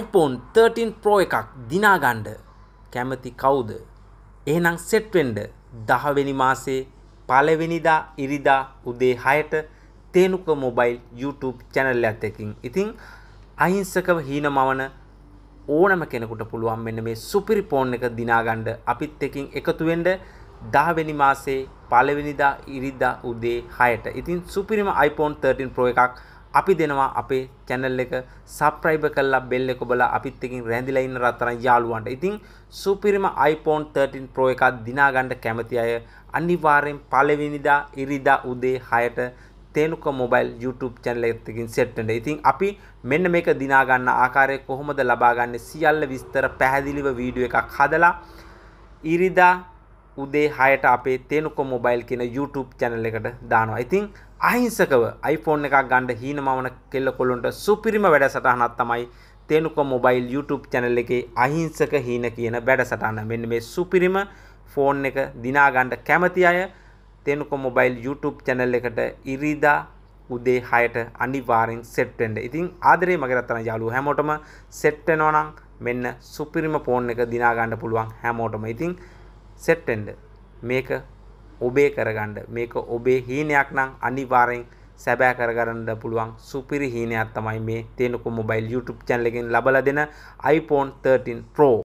iPhone 13 Pro එකක් දිනාගණ්ඩ කැමති කවුද එහනම් සෙට්වෙන්ඩ දහවෙනි මාසේ පලවෙනිදා ඉරිදා උදේ හයට තේනුක මොබයිල් YouTube චැනල් ඇත්තකින් ඉතිං අහිංසකව හීන මවන ඕනම කෙනෙකුට පුළුවන් මෙන්න මේ සුපිරි පෝන් එක දිනාගණ්ඩ අපිත් එකින් එකතුවෙන්ඩ දහවෙනි මාසේ පලවෙනිදා ඉරිදා උදේ හයට ඉතින් සුපිරිම iPhone 13 Pro එකක් අපි දෙනවා අපේ channel එක subscribe කරලා bell එක ඔබලා අපිත් එක්කින් රැඳිලා ඉන්න රත්තරන් යාළුවන්ට. ඉතින් සුපිරිම iPhone 13 Pro එකක් දිනා ගන්න කැමති අය අනිවාර්යෙන් පළවෙනිදා ඉරිදා උදේ 6ට තේනුක මොබයිල් YouTube channel එකකින් set වෙන්න. ඉතින් අපි මෙන්න මේක දිනා ගන්න ආකාරය කොහොමද ලබා ගන්න සියල්ල විස්තර පැහැදිලිව වීඩියෝ එකක් හදලා ඉරිදා උදේ හයට අපේ තේනුකො මොබයිල් කියෙන YouTube චැනල එකට දානවා ඉතිං අහිංසකව iPhone එකක් ගණ්ඩ හීන මවන කෙල්ල කොළුන්ට සුපිරිම වැඩ සටහනත් තමයි තේනුකො මොබයිල් YouTube චැනල එකේ අහිංසක හීන කියන වැඩ සටන්න මෙන්න මේ සුපිරිම ෆෝන් එක දිනාගණ්ඩ කැමති අය තේනුකො මොබයිල් YouTube චැනල් එකට ඉරිදා උදේ හයට අනිවාරෙන් සෙට්ටෙන්ට ඉතින් ආදරේ මගරත්තන යාලු හැමෝටම සෙට්ටෙනෝනම් මෙන්න සුපිරිම පෝන් එක දිනාගණ්ඩ පුළුවන් හැමෝටම ඉතිං සෙට්ටෙන්ඩ මේක ඔබේ කරගණ්ඩ මේක ඔබේ හීනයක් නම් අනිවාරෙන් සැබෑ කරගරන්න පුළුවන් සුපිරි හීනයක් තමයි මේ තේනකු මොබයිල් YouTube චැනලකින් ලබල දෙන iPhone 13 Pro